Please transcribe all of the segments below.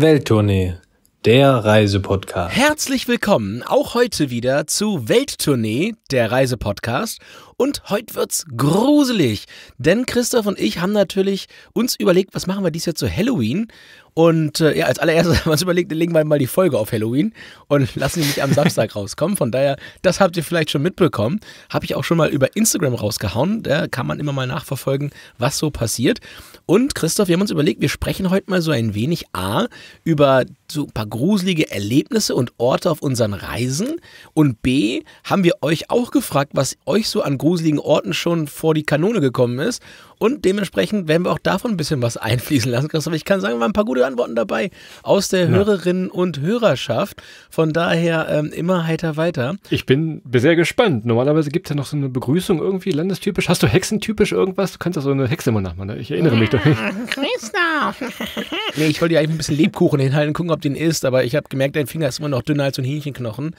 Welttournee, der Reisepodcast. Herzlich willkommen auch heute wieder zu Welttournee, der Reisepodcast. Und heute wird's gruselig, denn Christoph und ich haben natürlich uns überlegt, was machen wir dies Jahr zu Halloween? Und äh, ja, als allererstes haben wir uns überlegt, legen wir mal die Folge auf Halloween und lassen die nicht am Samstag rauskommen. Von daher, das habt ihr vielleicht schon mitbekommen. Habe ich auch schon mal über Instagram rausgehauen. Da kann man immer mal nachverfolgen, was so passiert. Und Christoph, wir haben uns überlegt, wir sprechen heute mal so ein wenig A über so ein paar gruselige Erlebnisse und Orte auf unseren Reisen. Und B haben wir euch auch gefragt, was euch so an gruselige gruseligen Orten schon vor die Kanone gekommen ist. Und dementsprechend werden wir auch davon ein bisschen was einfließen lassen, Christoph. Ich kann sagen, wir waren ein paar gute Antworten dabei aus der ja. Hörerinnen- und Hörerschaft. Von daher ähm, immer heiter weiter. Ich bin sehr gespannt. Normalerweise gibt es ja noch so eine Begrüßung irgendwie landestypisch. Hast du hexentypisch irgendwas? Du kannst ja so eine Hexe immer nachmachen. Ne? Ich erinnere mich doch nicht. Ah, Christoph! nee, ich wollte dir eigentlich ein bisschen Lebkuchen hinhalten gucken, ob den isst. Aber ich habe gemerkt, dein Finger ist immer noch dünner als so ein Hähnchenknochen.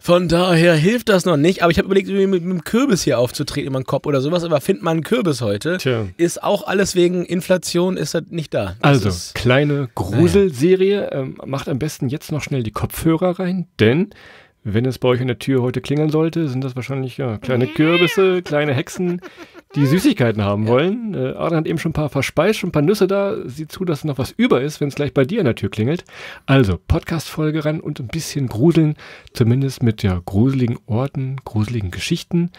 Von daher hilft das noch nicht. Aber ich habe überlegt, mit, mit einem Kürbis hier aufzutreten, in den Kopf oder sowas. Aber findet man einen Kürbis heute, Tja. ist auch alles wegen Inflation ist das nicht da. Das also, kleine Gruselserie. Ähm, macht am besten jetzt noch schnell die Kopfhörer rein, denn wenn es bei euch an der Tür heute klingeln sollte, sind das wahrscheinlich ja, kleine Kürbisse, kleine Hexen, die Süßigkeiten haben ja. wollen. Äh, Adrian hat eben schon ein paar verspeist, schon ein paar Nüsse da. Sieh zu, dass noch was über ist, wenn es gleich bei dir an der Tür klingelt. Also, Podcast-Folge ran und ein bisschen gruseln, zumindest mit ja, gruseligen Orten, gruseligen Geschichten.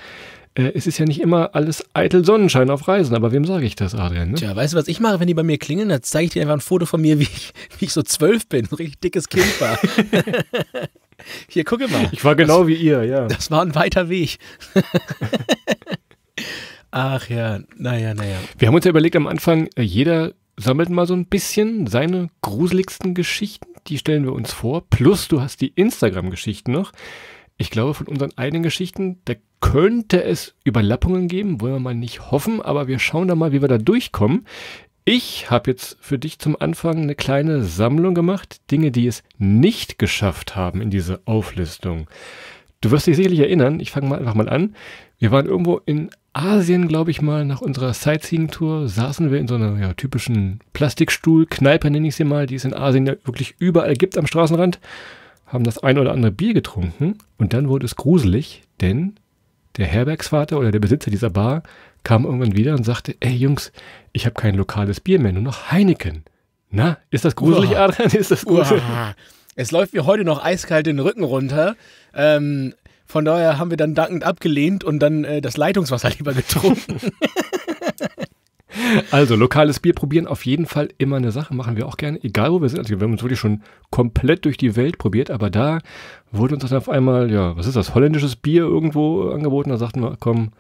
Äh, es ist ja nicht immer alles eitel Sonnenschein auf Reisen, aber wem sage ich das, Adrian? Ne? Tja, weißt du, was ich mache, wenn die bei mir klingeln? Dann zeige ich dir einfach ein Foto von mir, wie ich, wie ich so zwölf bin, ein richtig dickes Kind war. Hier, gucke mal. Ich war genau das, wie ihr, ja. Das war ein weiter Weg. Ach ja, naja, naja. Wir haben uns ja überlegt am Anfang, äh, jeder sammelt mal so ein bisschen seine gruseligsten Geschichten. Die stellen wir uns vor. Plus, du hast die Instagram-Geschichten noch. Ich glaube, von unseren eigenen Geschichten, da könnte es Überlappungen geben, wollen wir mal nicht hoffen, aber wir schauen da mal, wie wir da durchkommen. Ich habe jetzt für dich zum Anfang eine kleine Sammlung gemacht, Dinge, die es nicht geschafft haben in diese Auflistung. Du wirst dich sicherlich erinnern, ich fange mal einfach mal an. Wir waren irgendwo in Asien, glaube ich mal, nach unserer Sightseeing-Tour saßen wir in so einer ja, typischen Plastikstuhl-Kneipe, nenne ich sie mal, die es in Asien ja wirklich überall gibt am Straßenrand, haben das ein oder andere Bier getrunken und dann wurde es gruselig, denn der Herbergsvater oder der Besitzer dieser Bar kam irgendwann wieder und sagte, ey Jungs, ich habe kein lokales Bier mehr, nur noch Heineken. Na, ist das gruselig, Uah. Adrian? Ist das gruselig? Uah. Es läuft mir heute noch eiskalt den Rücken runter. Ähm, von daher haben wir dann dankend abgelehnt und dann äh, das Leitungswasser lieber getrunken. Also, lokales Bier probieren auf jeden Fall immer eine Sache, machen wir auch gerne, egal wo wir sind. Also, wir haben uns wirklich schon komplett durch die Welt probiert, aber da wurde uns dann auf einmal, ja, was ist das, holländisches Bier irgendwo angeboten. Da sagten wir, komm,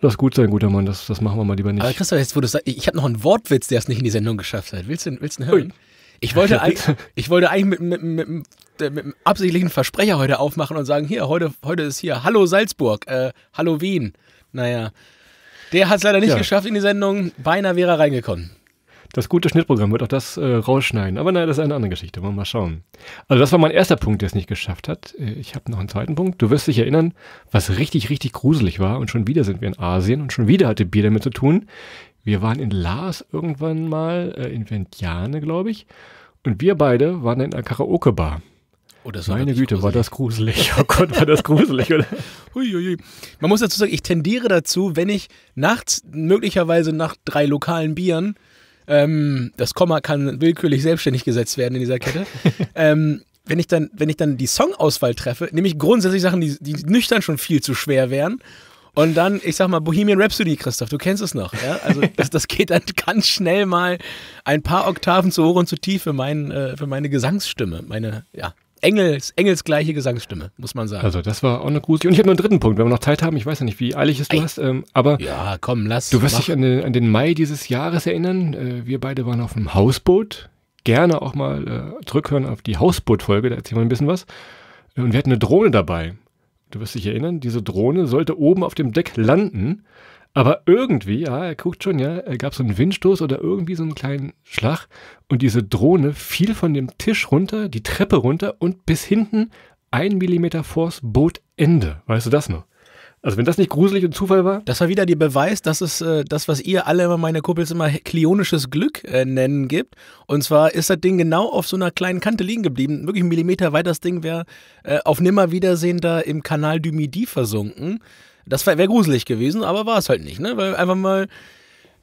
Lass gut sein, guter Mann, das, das machen wir mal lieber nicht. Aber Christoph, jetzt wo du sagst, ich habe noch einen Wortwitz, der es nicht in die Sendung geschafft hat. Willst du, willst hören? Ui. Ich wollte, eigentlich, ich wollte eigentlich mit, mit, mit, mit, einem absichtlichen Versprecher heute aufmachen und sagen, hier, heute, heute ist hier Hallo Salzburg, äh, Hallo Wien. Naja, der hat es leider nicht ja. geschafft in die Sendung, beinahe wäre er reingekommen. Das gute Schnittprogramm wird auch das äh, rausschneiden. Aber naja, das ist eine andere Geschichte. Wollen wir mal schauen. Also das war mein erster Punkt, der es nicht geschafft hat. Äh, ich habe noch einen zweiten Punkt. Du wirst dich erinnern, was richtig, richtig gruselig war. Und schon wieder sind wir in Asien und schon wieder hatte Bier damit zu tun. Wir waren in Lars irgendwann mal, äh, in Ventiane, glaube ich. Und wir beide waren in einer Karaoke-Bar. Oh, Meine Güte, gruselig. war das gruselig. Oh Gott, war das gruselig, oder? Huiuiui. Man muss dazu sagen, ich tendiere dazu, wenn ich nachts, möglicherweise nach drei lokalen Bieren, ähm, das Komma kann willkürlich selbstständig gesetzt werden in dieser Kette, ähm, wenn ich dann, wenn ich dann die Songauswahl treffe, nehme ich grundsätzlich Sachen, die, die nüchtern schon viel zu schwer wären und dann, ich sag mal, Bohemian Rhapsody, Christoph, du kennst es noch. Ja? Also das, das geht dann ganz schnell mal ein paar Oktaven zu hoch und zu tief für, mein, äh, für meine Gesangsstimme. Meine, ja, Engels, engelsgleiche Gesangsstimme, muss man sagen. Also das war auch eine gruselige. Und ich habe noch einen dritten Punkt, wenn wir noch Zeit haben. Ich weiß ja nicht, wie eilig es du Ei. hast, ähm, aber ja, komm, lass. Du wirst mach. dich an den, an den, Mai dieses Jahres erinnern. Äh, wir beide waren auf einem Hausboot. Gerne auch mal äh, zurückhören auf die Hausboot-Folge. Da erzählen wir ein bisschen was. Äh, und wir hatten eine Drohne dabei du wirst dich erinnern, diese Drohne sollte oben auf dem Deck landen. Aber irgendwie, ja, er guckt schon, ja, gab es so einen Windstoß oder irgendwie so einen kleinen Schlag. Und diese Drohne fiel von dem Tisch runter, die Treppe runter und bis hinten ein Millimeter vors Bootende. Weißt du das noch? Also wenn das nicht gruselig und Zufall war? Das war wieder der Beweis, dass es äh, das, was ihr alle immer, meine Kuppels immer klionisches Glück äh, nennen gibt. Und zwar ist das Ding genau auf so einer kleinen Kante liegen geblieben. Wirklich einen Millimeter weit das Ding wäre äh, auf Nimmerwiedersehen da im Kanal du Midi versunken. Das wäre wär gruselig gewesen, aber war es halt nicht, ne? Weil einfach mal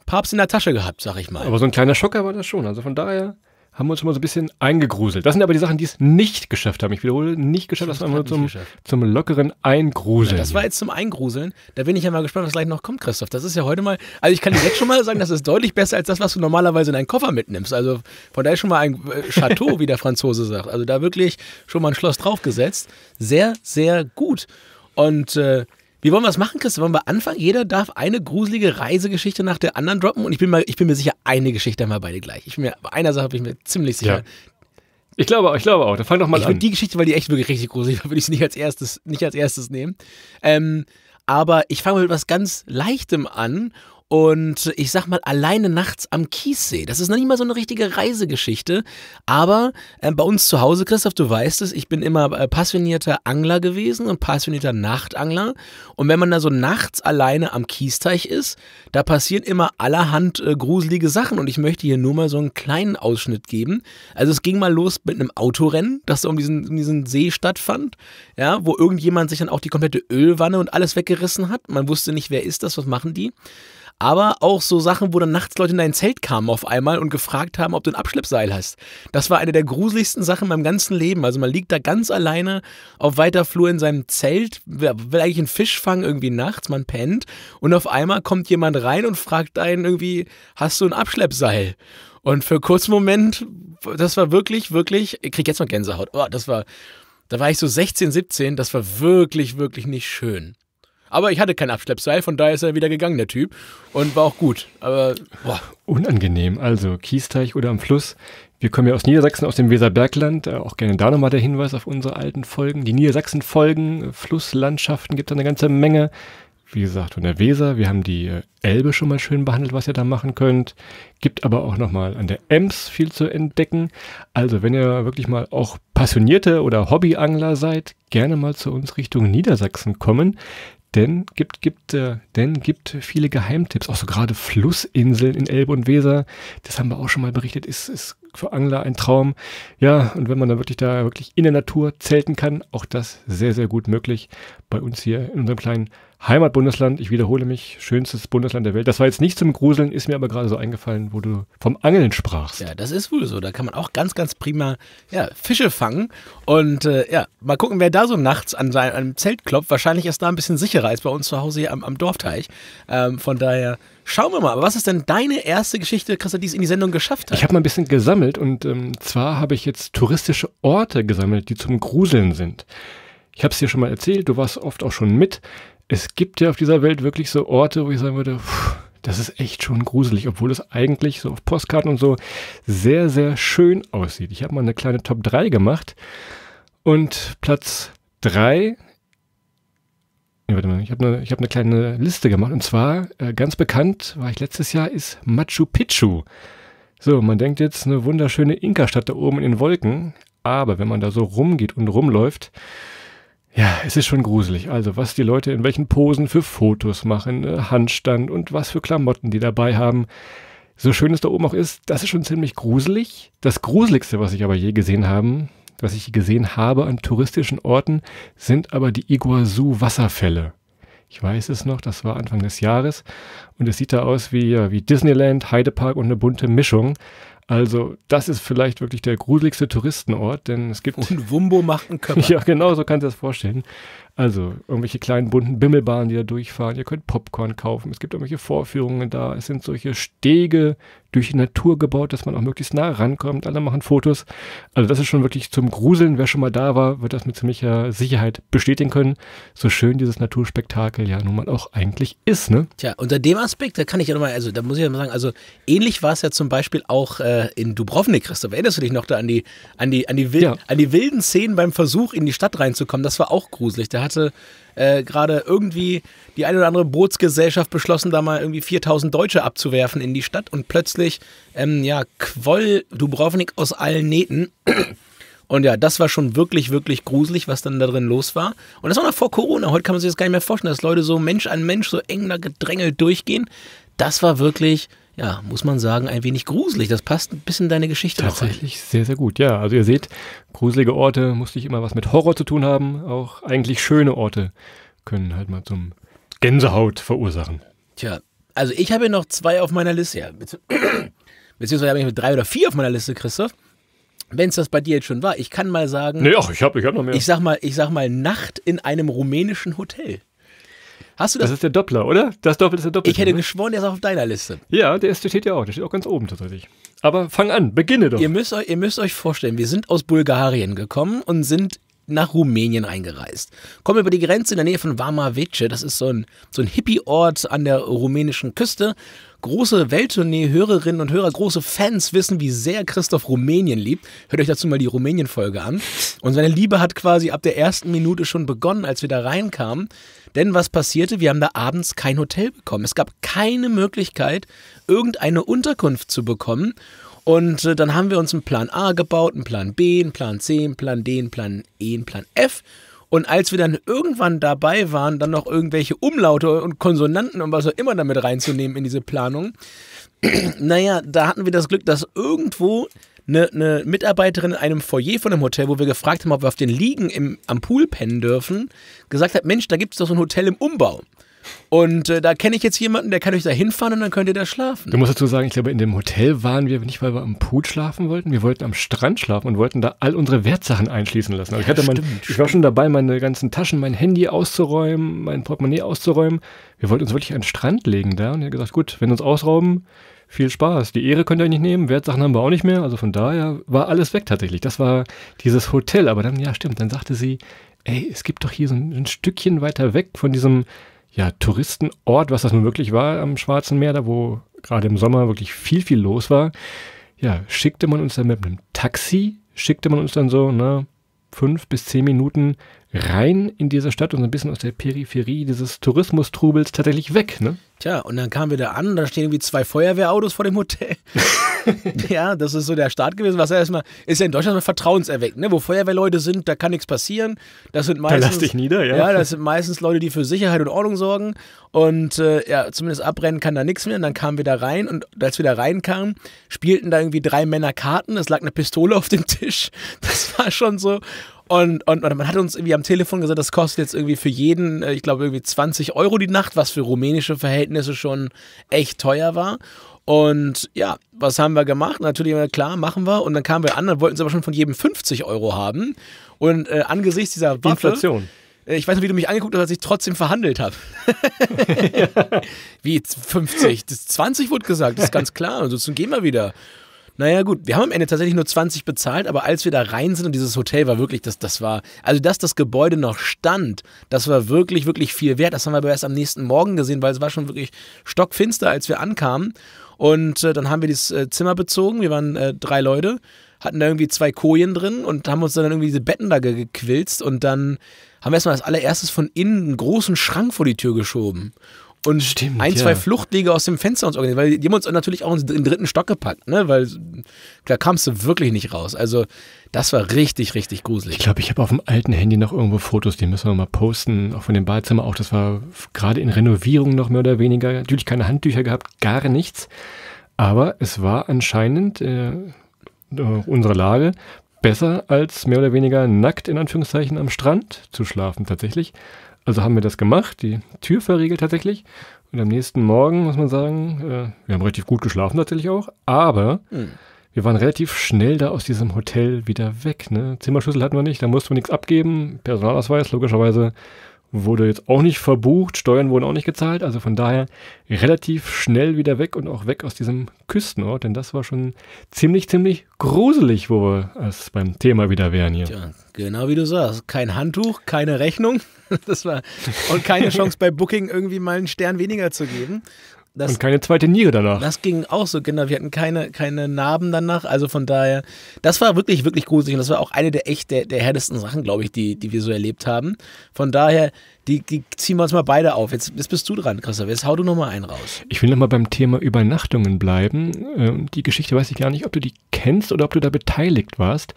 Papst in der Tasche gehabt, sag ich mal. Aber so ein kleiner Schocker war das schon. Also von daher haben wir uns mal so ein bisschen eingegruselt. Das sind aber die Sachen, die es nicht geschafft haben. Ich wiederhole, nicht geschafft, das war nur zum, zum lockeren Eingruseln. Ja, das war jetzt zum Eingruseln. Da bin ich ja mal gespannt, was gleich noch kommt, Christoph. Das ist ja heute mal, also ich kann dir jetzt schon mal sagen, das ist deutlich besser als das, was du normalerweise in deinen Koffer mitnimmst. Also von daher schon mal ein äh, Chateau, wie der Franzose sagt. Also da wirklich schon mal ein Schloss draufgesetzt. Sehr, sehr gut. Und äh, wie wollen wir das machen, Christa? Wollen wir anfangen? Jeder darf eine gruselige Reisegeschichte nach der anderen droppen und ich bin, mal, ich bin mir sicher, eine Geschichte haben wir beide gleich. Ich bin mir, bei einer Sache bin ich mir ziemlich sicher. Ja. Ich glaube, ich glaube auch. Dann fang doch mal ich an. Ich die Geschichte, weil die echt wirklich richtig gruselig war, würde ich sie nicht als erstes, nicht als erstes nehmen. Ähm, aber ich fange mit was ganz Leichtem an und ich sag mal alleine nachts am Kiessee. Das ist noch nicht mal so eine richtige Reisegeschichte, aber äh, bei uns zu Hause, Christoph, du weißt es, ich bin immer äh, passionierter Angler gewesen und passionierter Nachtangler und wenn man da so nachts alleine am Kiesteich ist, da passieren immer allerhand äh, gruselige Sachen und ich möchte hier nur mal so einen kleinen Ausschnitt geben. Also es ging mal los mit einem Autorennen, das so um diesen, um diesen See stattfand, ja, wo irgendjemand sich dann auch die komplette Ölwanne und alles weggerissen hat. Man wusste nicht, wer ist das, was machen die aber auch so Sachen, wo dann nachts Leute in dein Zelt kamen auf einmal und gefragt haben, ob du ein Abschleppseil hast. Das war eine der gruseligsten Sachen in meinem ganzen Leben. Also man liegt da ganz alleine auf weiter Flur in seinem Zelt, will eigentlich einen Fisch fangen irgendwie nachts, man pennt und auf einmal kommt jemand rein und fragt einen irgendwie, hast du ein Abschleppseil? Und für einen kurzen Moment, das war wirklich, wirklich, ich krieg jetzt noch Gänsehaut. Oh, das war, da war ich so 16, 17, das war wirklich, wirklich nicht schön. Aber ich hatte kein Abschleppseil, von daher ist er wieder gegangen, der Typ. Und war auch gut. Aber boah. unangenehm. Also Kiesteich oder am Fluss. Wir kommen ja aus Niedersachsen, aus dem Weserbergland. Äh, auch gerne da nochmal der Hinweis auf unsere alten Folgen. Die Niedersachsen-Folgen, äh, Flusslandschaften gibt es eine ganze Menge. Wie gesagt, von der Weser. Wir haben die äh, Elbe schon mal schön behandelt, was ihr da machen könnt. Gibt aber auch nochmal an der Ems viel zu entdecken. Also, wenn ihr wirklich mal auch passionierte oder Hobbyangler seid, gerne mal zu uns Richtung Niedersachsen kommen denn gibt, gibt, äh, denn gibt viele Geheimtipps, auch so gerade Flussinseln in Elbe und Weser, das haben wir auch schon mal berichtet, ist, ist für Angler ein Traum. Ja, und wenn man dann wirklich da wirklich in der Natur zelten kann, auch das sehr, sehr gut möglich bei uns hier in unserem kleinen Heimatbundesland. Ich wiederhole mich, schönstes Bundesland der Welt. Das war jetzt nicht zum Gruseln, ist mir aber gerade so eingefallen, wo du vom Angeln sprachst. Ja, das ist wohl so. Da kann man auch ganz, ganz prima ja, Fische fangen. Und äh, ja, mal gucken, wer da so nachts an seinem Zelt klopft. Wahrscheinlich ist da ein bisschen sicherer als bei uns zu Hause hier am, am Dorfteich. Ähm, von daher Schauen wir mal, aber was ist denn deine erste Geschichte, Christa, die es in die Sendung geschafft hat? Ich habe mal ein bisschen gesammelt und ähm, zwar habe ich jetzt touristische Orte gesammelt, die zum Gruseln sind. Ich habe es dir schon mal erzählt, du warst oft auch schon mit. Es gibt ja auf dieser Welt wirklich so Orte, wo ich sagen würde, pff, das ist echt schon gruselig, obwohl es eigentlich so auf Postkarten und so sehr, sehr schön aussieht. Ich habe mal eine kleine Top 3 gemacht und Platz 3 Nee, warte mal, ich habe eine hab ne kleine Liste gemacht. Und zwar, äh, ganz bekannt war ich letztes Jahr, ist Machu Picchu. So, man denkt jetzt eine wunderschöne Inka-Stadt da oben in den Wolken. Aber wenn man da so rumgeht und rumläuft, ja, es ist schon gruselig. Also, was die Leute in welchen Posen für Fotos machen, ne, Handstand und was für Klamotten die dabei haben. So schön es da oben auch ist, das ist schon ziemlich gruselig. Das Gruseligste, was ich aber je gesehen habe, was ich gesehen habe an touristischen Orten, sind aber die Iguazu-Wasserfälle. Ich weiß es noch, das war Anfang des Jahres. Und es sieht da aus wie, wie Disneyland, Heidepark und eine bunte Mischung. Also, das ist vielleicht wirklich der gruseligste Touristenort, denn es gibt. Und Wumbo macht einen Körper. ja, genau, so kannst du das vorstellen. Also irgendwelche kleinen bunten Bimmelbahnen, die da durchfahren. Ihr könnt Popcorn kaufen. Es gibt irgendwelche Vorführungen da. Es sind solche Stege durch die Natur gebaut, dass man auch möglichst nah rankommt. Alle machen Fotos. Also das ist schon wirklich zum Gruseln. Wer schon mal da war, wird das mit ziemlicher Sicherheit bestätigen können. So schön dieses Naturspektakel ja nun mal auch eigentlich ist, ne? Tja, unter dem Aspekt, da kann ich ja nochmal, also da muss ich ja mal sagen, also ähnlich war es ja zum Beispiel auch äh, in Dubrovnik, Christoph. Erinnerst du dich noch da an die, an die, an die, Wild, ja. an die wilden Szenen beim Versuch, in die Stadt reinzukommen? Das war auch gruselig. Da hatte äh, gerade irgendwie die eine oder andere Bootsgesellschaft beschlossen, da mal irgendwie 4000 Deutsche abzuwerfen in die Stadt und plötzlich, ähm, ja, quoll Dubrovnik aus allen Nähten. Und ja, das war schon wirklich, wirklich gruselig, was dann da drin los war. Und das war noch vor Corona. Heute kann man sich das gar nicht mehr vorstellen, dass Leute so Mensch an Mensch so eng da gedrängelt durchgehen. Das war wirklich ja, muss man sagen, ein wenig gruselig. Das passt ein bisschen deine Geschichte. Tatsächlich sehr, sehr gut. Ja, also ihr seht, gruselige Orte musste ich immer was mit Horror zu tun haben. Auch eigentlich schöne Orte können halt mal zum Gänsehaut verursachen. Tja, also ich habe ja noch zwei auf meiner Liste. Ja, bezieh beziehungsweise habe ich drei oder vier auf meiner Liste, Christoph. Wenn es das bei dir jetzt schon war, ich kann mal sagen. Nee, ach, ich habe ich hab noch mehr. Ich sag mal, ich sag mal, Nacht in einem rumänischen Hotel. Hast du das? Das ist der Doppler, oder? Das Doppel ist der Doppler. Ich hätte geschworen, der ist auch auf deiner Liste. Ja, der, ist, der steht ja auch. Der steht auch ganz oben tatsächlich. Aber fang an, beginne doch. Ihr müsst euch, ihr müsst euch vorstellen, wir sind aus Bulgarien gekommen und sind nach Rumänien eingereist. Komme über die Grenze in der Nähe von Varmavice, das ist so ein, so ein Hippie-Ort an der rumänischen Küste. Große Welttournee-Hörerinnen und Hörer, große Fans wissen, wie sehr Christoph Rumänien liebt. Hört euch dazu mal die Rumänien-Folge an. Und seine Liebe hat quasi ab der ersten Minute schon begonnen, als wir da reinkamen. Denn was passierte? Wir haben da abends kein Hotel bekommen. Es gab keine Möglichkeit, irgendeine Unterkunft zu bekommen. Und äh, dann haben wir uns einen Plan A gebaut, einen Plan B, einen Plan C, einen Plan D, einen Plan E, einen Plan F. Und als wir dann irgendwann dabei waren, dann noch irgendwelche Umlaute und Konsonanten und was auch immer damit reinzunehmen in diese Planung, naja, da hatten wir das Glück, dass irgendwo eine, eine, Mitarbeiterin in einem Foyer von einem Hotel, wo wir gefragt haben, ob wir auf den Liegen im, am Pool pennen dürfen, gesagt hat, Mensch, da gibt es doch so ein Hotel im Umbau. Und äh, da kenne ich jetzt jemanden, der kann euch da hinfahren und dann könnt ihr da schlafen. Du musst dazu sagen, ich glaube, in dem Hotel waren wir nicht, weil wir am Pool schlafen wollten. Wir wollten am Strand schlafen und wollten da all unsere Wertsachen einschließen lassen. Also ich, hatte ja, mein, stimmt, ich war schon dabei, meine ganzen Taschen, mein Handy auszuräumen, mein Portemonnaie auszuräumen. Wir wollten uns wirklich an den Strand legen da und er hat gesagt, gut, wenn wir uns ausrauben, viel Spaß. Die Ehre könnt ihr nicht nehmen, Wertsachen haben wir auch nicht mehr. Also von daher war alles weg tatsächlich. Das war dieses Hotel. Aber dann, ja, stimmt, dann sagte sie, ey, es gibt doch hier so ein, ein Stückchen weiter weg von diesem ja, Touristenort, was das nun wirklich war am Schwarzen Meer, da wo gerade im Sommer wirklich viel, viel los war, ja, schickte man uns dann mit einem Taxi, schickte man uns dann so, ne, fünf bis zehn Minuten rein in diese Stadt und so ein bisschen aus der Peripherie dieses Tourismustrubels tatsächlich weg. Ne? Tja, und dann kamen wir da an, da stehen irgendwie zwei Feuerwehrautos vor dem Hotel. ja, das ist so der Start gewesen, was ja erstmal, ist ja in Deutschland vertrauenserweckend, ne? wo Feuerwehrleute sind, da kann nichts passieren. Das sind meistens, da lass dich nieder, ja. Ja, das sind meistens Leute, die für Sicherheit und Ordnung sorgen und äh, ja, zumindest abrennen kann da nichts mehr. Und dann kamen wir da rein und als wir da reinkamen, spielten da irgendwie drei Männer Karten, es lag eine Pistole auf dem Tisch. Das war schon so, und, und, und, man hat uns irgendwie am Telefon gesagt, das kostet jetzt irgendwie für jeden, äh, ich glaube, irgendwie 20 Euro die Nacht, was für rumänische Verhältnisse schon echt teuer war. Und ja, was haben wir gemacht? Natürlich, klar, machen wir. Und dann kamen wir an, dann wollten sie aber schon von jedem 50 Euro haben. Und äh, angesichts dieser Waffe, Inflation. Äh, ich weiß nicht, wie du mich angeguckt hast, als ich trotzdem verhandelt habe. wie 50? Das 20 wurde gesagt, das ist ganz klar. Und Ansonsten gehen wir wieder. Naja, gut, wir haben am Ende tatsächlich nur 20 bezahlt, aber als wir da rein sind und dieses Hotel war wirklich, das, das war, also dass das Gebäude noch stand, das war wirklich, wirklich viel wert. Das haben wir aber erst am nächsten Morgen gesehen, weil es war schon wirklich stockfinster, als wir ankamen. Und äh, dann haben wir dieses äh, Zimmer bezogen. Wir waren äh, drei Leute, hatten da irgendwie zwei Kojen drin und haben uns dann irgendwie diese Betten da gequilzt und dann haben wir erstmal als allererstes von innen einen großen Schrank vor die Tür geschoben und Stimmt, ein, zwei ja. Fluchtwege aus dem Fenster uns organisiert, weil die haben uns natürlich auch in den dritten Stock gepackt, ne? weil klar kamst du wirklich nicht raus. Also das war richtig, richtig gruselig. Ich glaube, ich habe auf dem alten Handy noch irgendwo Fotos, die müssen wir mal posten, auch von dem Badezimmer auch. Das war gerade in Renovierung noch mehr oder weniger. Natürlich keine Handtücher gehabt, gar nichts. Aber es war anscheinend äh, äh unsere Lage besser als mehr oder weniger nackt in Anführungszeichen am Strand zu schlafen tatsächlich. Also haben wir das gemacht, die Tür verriegelt tatsächlich. Und am nächsten Morgen muss man sagen, äh, wir haben relativ gut geschlafen natürlich auch, aber mhm. wir waren relativ schnell da aus diesem Hotel wieder weg. Ne? Zimmerschlüssel hatten wir nicht, da mussten wir nichts abgeben, Personalausweis logischerweise wurde jetzt auch nicht verbucht, Steuern wurden auch nicht gezahlt, also von daher relativ schnell wieder weg und auch weg aus diesem Küstenort, denn das war schon ziemlich, ziemlich gruselig, wo wir es beim Thema wieder wären hier. Tja, genau wie du sagst, kein Handtuch, keine Rechnung das war, und keine Chance bei Booking irgendwie mal einen Stern weniger zu geben. Das, und keine zweite Niere danach. Das ging auch so, genau. Wir hatten keine, keine Narben danach. Also von daher, das war wirklich, wirklich gruselig. Und das war auch eine der echt der, der härtesten Sachen, glaube ich, die, die wir so erlebt haben. Von daher, die, die ziehen wir uns mal beide auf. Jetzt, jetzt bist du dran, Christoph. Jetzt hau du nochmal einen raus. Ich will nochmal beim Thema Übernachtungen bleiben. Ähm, die Geschichte weiß ich gar nicht, ob du die kennst oder ob du da beteiligt warst.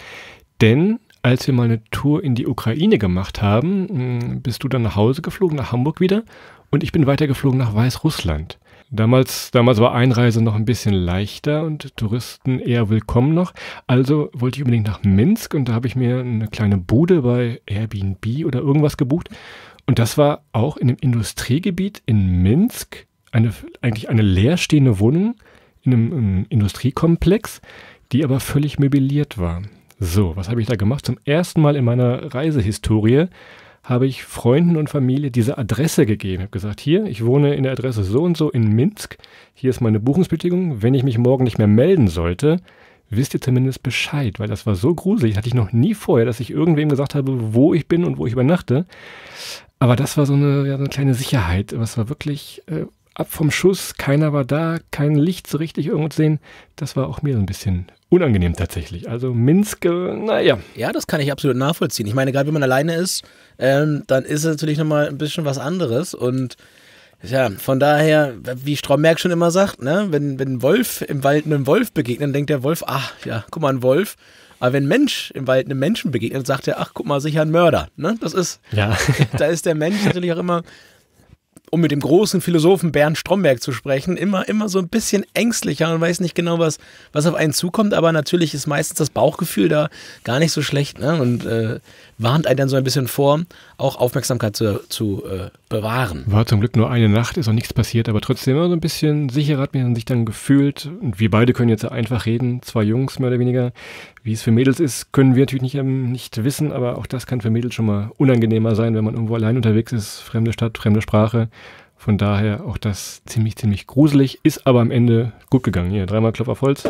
Denn als wir mal eine Tour in die Ukraine gemacht haben, hm, bist du dann nach Hause geflogen, nach Hamburg wieder. Und ich bin weitergeflogen nach Weißrussland. Damals, damals war Einreise noch ein bisschen leichter und Touristen eher willkommen noch. Also wollte ich unbedingt nach Minsk und da habe ich mir eine kleine Bude bei Airbnb oder irgendwas gebucht. Und das war auch in dem Industriegebiet in Minsk eine, eigentlich eine leerstehende Wohnung in einem, einem Industriekomplex, die aber völlig möbliert war. So, was habe ich da gemacht? Zum ersten Mal in meiner Reisehistorie habe ich Freunden und Familie diese Adresse gegeben. Ich habe gesagt, hier, ich wohne in der Adresse so und so in Minsk. Hier ist meine Buchungsbetätigung. Wenn ich mich morgen nicht mehr melden sollte, wisst ihr zumindest Bescheid, weil das war so gruselig. Das hatte ich noch nie vorher, dass ich irgendwem gesagt habe, wo ich bin und wo ich übernachte. Aber das war so eine, ja, so eine kleine Sicherheit. Aber war wirklich äh, ab vom Schuss, keiner war da, kein Licht so richtig irgendwo zu sehen. Das war auch mir so ein bisschen unangenehm tatsächlich. Also Minsk, naja. Ja, das kann ich absolut nachvollziehen. Ich meine, gerade wenn man alleine ist, ähm, dann ist es natürlich nochmal ein bisschen was anderes und ja, von daher, wie Stromberg schon immer sagt, ne, wenn, ein Wolf im Wald einem Wolf begegnet, denkt der Wolf, ach ja, guck mal, ein Wolf. Aber wenn ein Mensch im Wald einem Menschen begegnet, sagt er, ach guck mal, sicher ein Mörder. Ne? Das ist, ja. da ist der Mensch natürlich auch immer um mit dem großen Philosophen Bernd Stromberg zu sprechen, immer, immer so ein bisschen ängstlicher und weiß nicht genau, was, was auf einen zukommt. Aber natürlich ist meistens das Bauchgefühl da gar nicht so schlecht ne? und äh, warnt einen dann so ein bisschen vor, auch Aufmerksamkeit zu, zu äh, bewahren. War zum Glück nur eine Nacht, ist auch nichts passiert, aber trotzdem immer so ein bisschen sicherer hat man sich dann gefühlt. Und wir beide können jetzt einfach reden, zwei Jungs mehr oder weniger. Wie es für Mädels ist, können wir natürlich nicht, ähm, nicht wissen, aber auch das kann für Mädels schon mal unangenehmer sein, wenn man irgendwo allein unterwegs ist, fremde Stadt, fremde Sprache. Von daher auch das ziemlich, ziemlich gruselig, ist aber am Ende gut gegangen. Hier, dreimal Klopf auf Holz.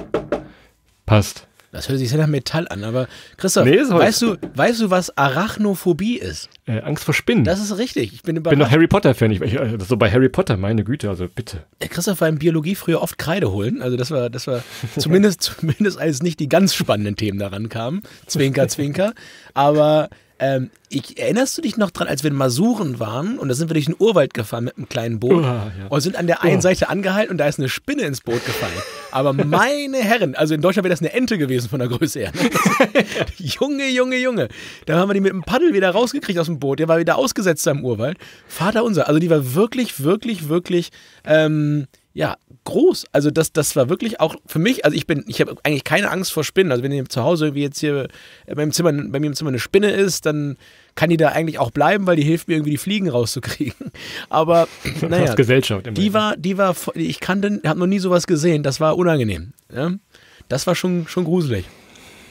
Passt. Das hört sich sehr nach Metall an, aber Christoph, nee, weißt, du, weißt du, was Arachnophobie ist? Äh, Angst vor Spinnen. Das ist richtig. Ich bin bin doch Harry Potter-Fan. Ich, ich, äh, so bei Harry Potter, meine Güte, also bitte. Der Christoph war in Biologie früher oft Kreide holen. Also das war, das war zumindest, zumindest als nicht die ganz spannenden Themen daran kamen. Zwinker, zwinker. Aber ähm, ich, erinnerst du dich noch dran, als wir in Masuren waren und da sind wir durch den Urwald gefahren mit einem kleinen Boot Uah, ja. und sind an der einen Uah. Seite angehalten und da ist eine Spinne ins Boot gefallen. Aber meine Herren, also in Deutschland wäre das eine Ente gewesen von der Größe her. Ne? Junge, Junge, Junge. Da haben wir die mit dem Paddel wieder rausgekriegt aus dem Boot. Der war wieder ausgesetzt am Urwald. Vater unser. Also die war wirklich, wirklich, wirklich ähm, ja, groß. Also das, das war wirklich auch für mich, also ich bin, ich habe eigentlich keine Angst vor Spinnen. Also wenn zu Hause irgendwie jetzt hier äh, bei mir, im Zimmer, bei mir im Zimmer eine Spinne ist, dann kann die da eigentlich auch bleiben, weil die hilft mir irgendwie die Fliegen rauszukriegen. Aber naja, das Gesellschaft die war, die war, ich kannte, habe noch nie sowas gesehen. Das war unangenehm. Ja? Das war schon, schon gruselig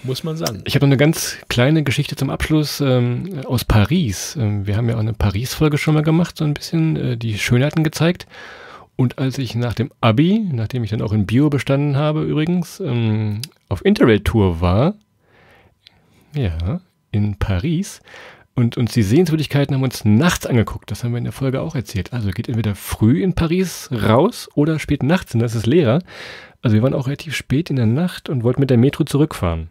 muss man sagen. Ich habe noch eine ganz kleine Geschichte zum Abschluss ähm, aus Paris. Ähm, wir haben ja auch eine Paris-Folge schon mal gemacht, so ein bisschen äh, die Schönheiten gezeigt. Und als ich nach dem Abi, nachdem ich dann auch in Bio bestanden habe übrigens, ähm, auf Interrail-Tour war, ja, in Paris, und uns die Sehenswürdigkeiten haben uns nachts angeguckt. Das haben wir in der Folge auch erzählt. Also geht entweder früh in Paris raus oder spät nachts, und das ist leerer. Also wir waren auch relativ spät in der Nacht und wollten mit der Metro zurückfahren.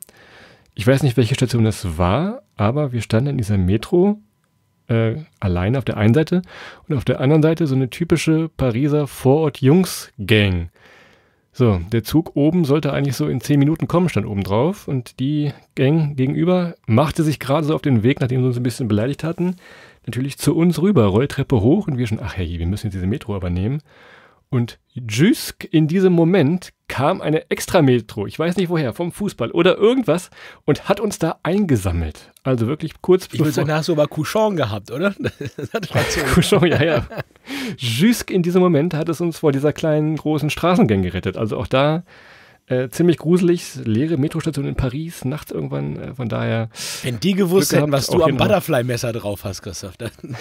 Ich weiß nicht, welche Station das war, aber wir standen in dieser Metro äh, alleine auf der einen Seite und auf der anderen Seite so eine typische Pariser Vorort-Jungs-Gang. So, der Zug oben sollte eigentlich so in zehn Minuten kommen, stand oben drauf. Und die Gang gegenüber machte sich gerade so auf den Weg, nachdem sie uns ein bisschen beleidigt hatten, natürlich zu uns rüber, Rolltreppe hoch und wir schon, ach hey, wir müssen jetzt diese Metro aber nehmen. Und Jusk in diesem Moment kam eine Extrametro, ich weiß nicht woher, vom Fußball oder irgendwas und hat uns da eingesammelt. Also wirklich kurz ich bevor... Ich würde danach sogar Couchon gehabt, oder? Couchon, ja, ja. Jusk in diesem Moment hat es uns vor dieser kleinen, großen Straßengang gerettet. Also auch da äh, ziemlich gruselig, leere Metrostation in Paris, nachts irgendwann, äh, von daher. Wenn die gewusst hätten, was du am Butterfly-Messer drauf hast, Christoph, dann,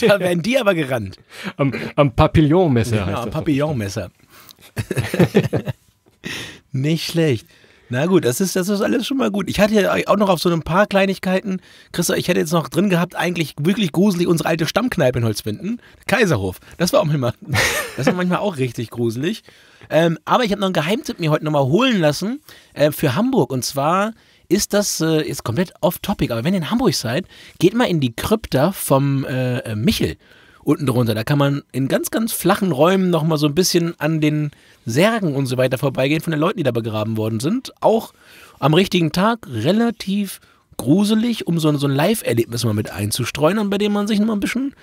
da wären die aber gerannt. Am, am Papillon-Messer. Ja, heißt am Papillon-Messer. Nicht schlecht. Na gut, das ist, das ist alles schon mal gut. Ich hatte ja auch noch auf so ein paar Kleinigkeiten, Christa, ich hätte jetzt noch drin gehabt, eigentlich wirklich gruselig unsere alte Stammkneipe in Holzwinden, Kaiserhof. Das war auch immer, das war manchmal auch richtig gruselig. Ähm, aber ich habe noch einen Geheimtipp mir heute nochmal holen lassen äh, für Hamburg. Und zwar ist das äh, ist komplett off-topic, aber wenn ihr in Hamburg seid, geht mal in die Krypta vom äh, äh Michel unten drunter. Da kann man in ganz, ganz flachen Räumen nochmal so ein bisschen an den Särgen und so weiter vorbeigehen von den Leuten, die da begraben worden sind. Auch am richtigen Tag relativ gruselig, um so, so ein Live-Erlebnis mal mit einzustreuen und bei dem man sich nochmal ein bisschen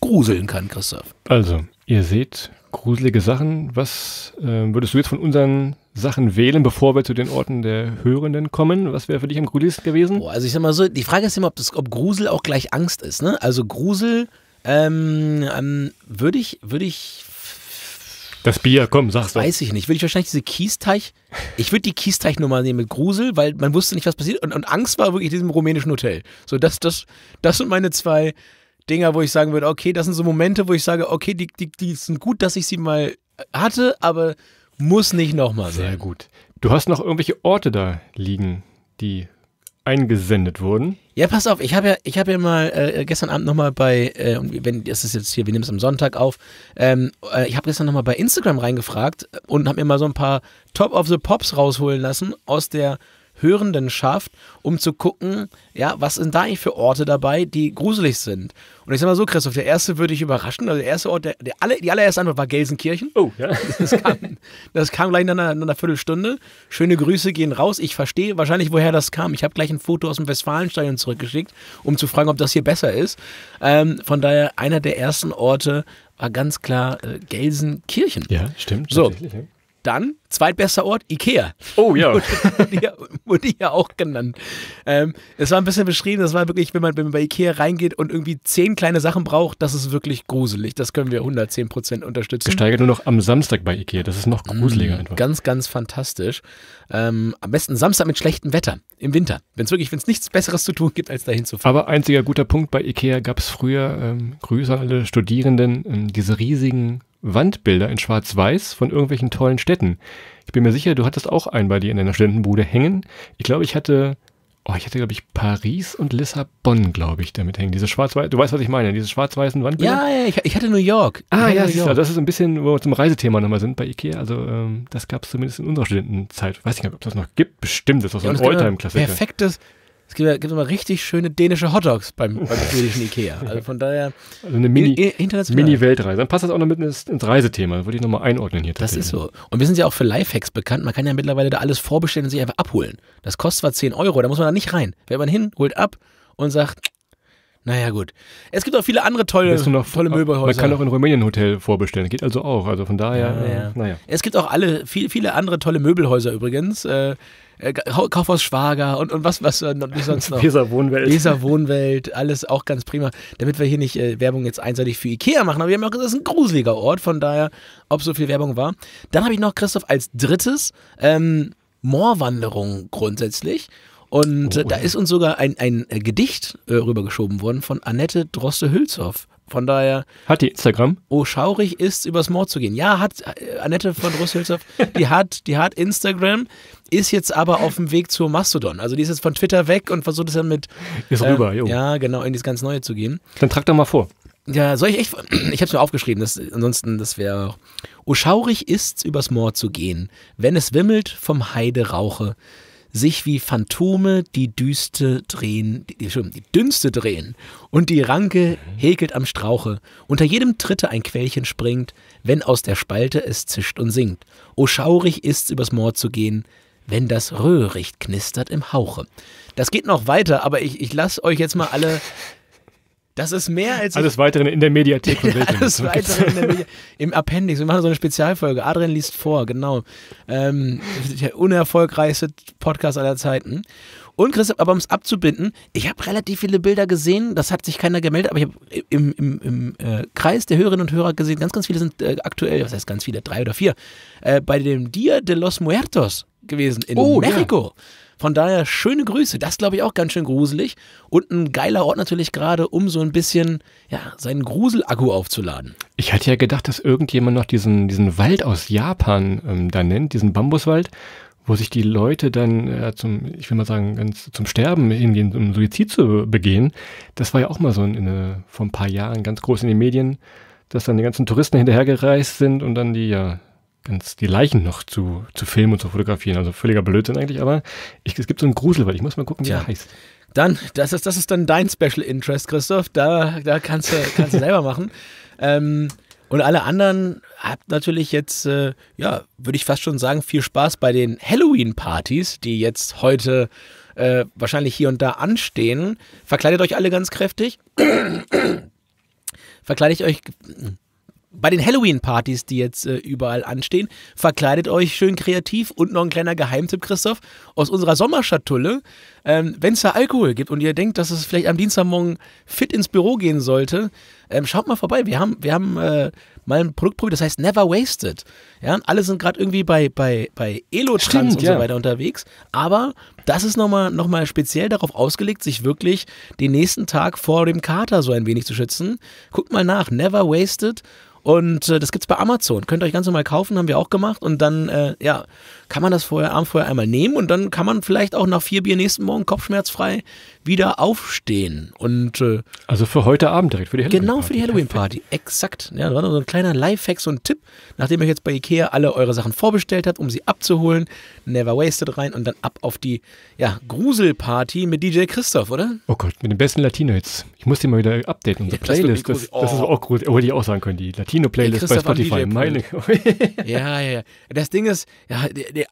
gruseln kann, Christoph. Also, ihr seht gruselige Sachen. Was äh, würdest du jetzt von unseren Sachen wählen, bevor wir zu den Orten der Hörenden kommen? Was wäre für dich am gruseligsten gewesen? Boah, also ich sag mal so, die Frage ist immer, ob, das, ob Grusel auch gleich Angst ist. Ne? Also Grusel ähm, ähm, würde ich, würde ich. Das Bier, komm, sag's doch. Weiß ich nicht. Würde ich wahrscheinlich diese Kiesteich. Ich würde die Kiesteichnummer nehmen mit Grusel, weil man wusste nicht, was passiert. Und, und Angst war wirklich in diesem rumänischen Hotel. So, das, das, das sind meine zwei Dinger, wo ich sagen würde, okay, das sind so Momente, wo ich sage, okay, die, die, die sind gut, dass ich sie mal hatte, aber muss nicht nochmal sein. Sehr gut. Du hast noch irgendwelche Orte da liegen, die eingesendet wurden. Ja, pass auf, ich habe ja, ich habe ja mal äh, gestern Abend nochmal bei, äh, wenn das ist jetzt hier, wir nehmen es am Sonntag auf, ähm, äh, ich habe gestern nochmal bei Instagram reingefragt und habe mir mal so ein paar Top of the Pops rausholen lassen aus der Hörenden schafft, um zu gucken, ja, was sind da eigentlich für Orte dabei, die gruselig sind. Und ich sag mal so, Christoph, der erste würde ich überraschen, also der erste Ort, der, der alle, die allererste Antwort war Gelsenkirchen. Oh, ja. Das kam, das kam gleich in einer, nach einer Viertelstunde. Schöne Grüße gehen raus. Ich verstehe wahrscheinlich, woher das kam. Ich habe gleich ein Foto aus dem Westfalenstadion zurückgeschickt, um zu fragen, ob das hier besser ist. Ähm, von daher, einer der ersten Orte war ganz klar äh, Gelsenkirchen. Ja, stimmt. So. Ja. Dann, zweitbester Ort, Ikea. Oh ja. Wurde ja auch genannt. Ähm, es war ein bisschen beschrieben, das war wirklich, wenn man, wenn man bei Ikea reingeht und irgendwie zehn kleine Sachen braucht, das ist wirklich gruselig. Das können wir 110 Prozent unterstützen. Gesteigert nur noch am Samstag bei Ikea, das ist noch mm, gruseliger mhm, einfach. Ganz, ganz fantastisch. Ähm, am besten Samstag mit schlechtem Wetter, im Winter. Wenn es wirklich, wenn es nichts Besseres zu tun gibt, als dahin zu fahren. Aber einziger guter Punkt bei Ikea gab es früher, ähm, Grüße an alle Studierenden, ähm, diese riesigen Wandbilder in Schwarz-Weiß von irgendwelchen tollen Städten. Ich bin mir sicher, du hattest auch einen bei dir in deiner Studentenbude hängen. Ich glaube, ich hatte, oh, ich hatte, glaube ich, Paris und Lissabon, glaube ich, damit hängen. Diese schwarz-weiß, du weißt, was ich meine, diese schwarz-weißen Wandbilder. Ja, ja, ich, ich, hatte New York. Ah, ja, York. Also das ist ein bisschen, wo wir zum Reisethema nochmal sind bei Ikea. Also, ähm, das gab es zumindest in unserer Studentenzeit. Weiß ich nicht, ob das noch gibt. Bestimmt, das ist ja, so ein Alltime-Klassiker. Perfektes, es gibt, gibt immer richtig schöne dänische Hotdogs beim, beim schwedischen Ikea. Also von daher. Also eine Mini-Weltreise. Mini Dann passt das auch noch mit ins, ins Reisethema. Würde ich nochmal einordnen hier. Das ist so. Und wir sind ja auch für Lifehacks bekannt. Man kann ja mittlerweile da alles vorbestellen und sich einfach abholen. Das kostet zwar 10 Euro, da muss man da nicht rein. Wer man hin, holt ab und sagt, naja, gut. Es gibt auch viele andere tolle, du noch, tolle Möbelhäuser. Man kann auch in Rumänien ein Hotel vorbestellen. Geht also auch. Also von daher, ja, ja. Äh, naja. Es gibt auch alle, viel, viele andere tolle Möbelhäuser übrigens. Äh, äh Kaufhaus Schwager und, und was, was äh, sonst noch? Leser Wohnwelt. Leser Wohnwelt, alles auch ganz prima. Damit wir hier nicht äh, Werbung jetzt einseitig für Ikea machen, aber wir haben auch gesagt, das ist ein gruseliger Ort, von daher, ob so viel Werbung war. Dann habe ich noch, Christoph, als drittes ähm, Moorwanderung grundsätzlich. Und oh, da ist uns sogar ein, ein Gedicht äh, rübergeschoben worden von Annette Droste-Hülshoff. Von daher. Hat die Instagram? Oh, schaurig ist, übers Mord zu gehen. Ja, hat äh, Annette von Droste-Hülshoff, die hat, die hat Instagram, ist jetzt aber auf dem Weg zur Mastodon. Also die ist jetzt von Twitter weg und versucht es dann mit. Ist äh, rüber, jo. Ja, genau, in das ganz Neue zu gehen. Dann trag doch mal vor. Ja, soll ich echt. Ich hab's mir aufgeschrieben, das, ansonsten, das wäre. Oh, schaurig ist's, übers Moor zu gehen, wenn es wimmelt, vom Heide rauche sich wie Phantome die Düste drehen, die, die Dünste drehen, und die Ranke häkelt am Strauche, unter jedem Tritte ein Quellchen springt, wenn aus der Spalte es zischt und singt. O schaurig ist's übers Moor zu gehen, wenn das Röhricht knistert im Hauche. Das geht noch weiter, aber ich, ich lasse euch jetzt mal alle das ist mehr als. Alles weitere in der Mediathek von Weltwinde. Alles weitere in der Mediathek. Im Appendix. Wir machen so eine Spezialfolge. Adrian liest vor, genau. Ähm, der unerfolgreichste Podcast aller Zeiten. Und Christoph, aber um es abzubinden, ich habe relativ viele Bilder gesehen, das hat sich keiner gemeldet, aber ich habe im, im, im äh, Kreis der Hörerinnen und Hörer gesehen, ganz, ganz viele sind äh, aktuell, was heißt ganz viele, drei oder vier, äh, bei dem Dia de los Muertos gewesen in oh, Mexiko. Ja. Von daher schöne Grüße. Das glaube ich auch ganz schön gruselig. Und ein geiler Ort natürlich gerade, um so ein bisschen ja, seinen Gruselakku aufzuladen. Ich hatte ja gedacht, dass irgendjemand noch diesen, diesen Wald aus Japan ähm, da nennt, diesen Bambuswald, wo sich die Leute dann äh, zum, ich will mal sagen, ganz zum Sterben hingehen, um Suizid zu begehen. Das war ja auch mal so in, in, vor ein paar Jahren ganz groß in den Medien, dass dann die ganzen Touristen hinterhergereist sind und dann die ja ganz die Leichen noch zu, zu filmen und zu fotografieren. Also völliger Blödsinn eigentlich, aber ich, es gibt so einen Grusel, weil ich muss mal gucken, wie Tja. er heißt. Dann, das ist, das ist dann dein Special Interest, Christoph. Da, da kannst du, kannst du selber machen. Ähm, und alle anderen habt natürlich jetzt, äh, ja, würde ich fast schon sagen, viel Spaß bei den Halloween-Partys, die jetzt heute äh, wahrscheinlich hier und da anstehen. Verkleidet euch alle ganz kräftig. Verkleidet euch bei den Halloween-Partys, die jetzt äh, überall anstehen, verkleidet euch schön kreativ. Und noch ein kleiner Geheimtipp, Christoph, aus unserer Sommerschatulle. Ähm, Wenn es da Alkohol gibt und ihr denkt, dass es vielleicht am Dienstagmorgen fit ins Büro gehen sollte, ähm, schaut mal vorbei. Wir haben, wir haben äh, mal ein Produkt probiert, das heißt Never Wasted. Ja, alle sind gerade irgendwie bei, bei, bei Elo-Trans und ja. so weiter unterwegs. Aber das ist nochmal noch mal speziell darauf ausgelegt, sich wirklich den nächsten Tag vor dem Kater so ein wenig zu schützen. Guckt mal nach, Never Wasted. Und äh, das gibt's bei Amazon. Könnt ihr euch ganz normal kaufen, haben wir auch gemacht. Und dann, äh, ja, kann man das vorher, Abend vorher einmal nehmen und dann kann man vielleicht auch nach vier Bier nächsten Morgen kopfschmerzfrei wieder aufstehen. Und äh, Also für heute Abend direkt, für die Halloween Party. Genau, für die Halloween Party. Exakt. Ja, das war noch so ein kleiner Lifehack, so ein Tipp, nachdem ihr jetzt bei Ikea alle eure Sachen vorbestellt habt, um sie abzuholen. Never Wasted rein und dann ab auf die ja, Gruselparty mit DJ Christoph, oder? Oh Gott, mit den besten Latino-Hits. Ich muss die mal wieder updaten, unsere Playlist. Das, das, oh. das ist oh. auch gut, hätte ich auch sagen können, die Latino-Playlist bei Spotify. Meine ja, ja, Das Ding ist, ja,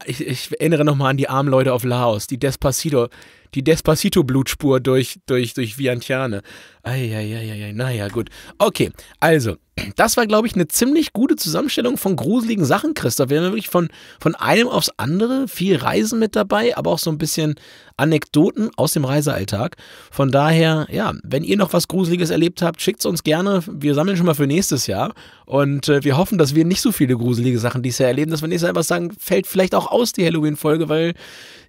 ich, ich erinnere nochmal an die armen Leute auf Laos, die Despacito die Despacito-Blutspur durch, durch, durch Vientiane. Eieieiei, naja, gut. Okay, also, das war, glaube ich, eine ziemlich gute Zusammenstellung von gruseligen Sachen, Christoph. Wir haben wirklich von, von einem aufs andere viel Reisen mit dabei, aber auch so ein bisschen Anekdoten aus dem Reisealltag. Von daher, ja, wenn ihr noch was Gruseliges erlebt habt, schickt es uns gerne. Wir sammeln schon mal für nächstes Jahr und äh, wir hoffen, dass wir nicht so viele gruselige Sachen dieses Jahr erleben, dass wir nächstes Jahr einfach sagen, fällt vielleicht auch aus die Halloween-Folge, weil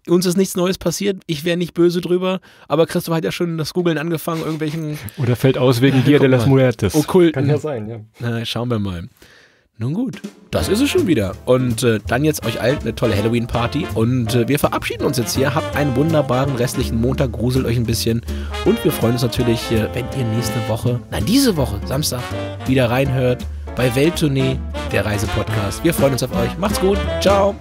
uns ist nichts Neues passiert, ich wäre nicht böse drüber, aber Christoph hat ja schon das Googeln angefangen, irgendwelchen. Oder fällt aus wegen Dia de las Muertes. Okkulten. Kann ja sein, ja. Na, schauen wir mal. Nun gut, das ist es schon wieder. Und äh, dann jetzt euch allen eine tolle Halloween-Party. Und äh, wir verabschieden uns jetzt hier. Habt einen wunderbaren restlichen Montag, gruselt euch ein bisschen. Und wir freuen uns natürlich, äh, wenn ihr nächste Woche, nein, diese Woche, Samstag, wieder reinhört bei Welttournee, der Reisepodcast. Wir freuen uns auf euch. Macht's gut. Ciao.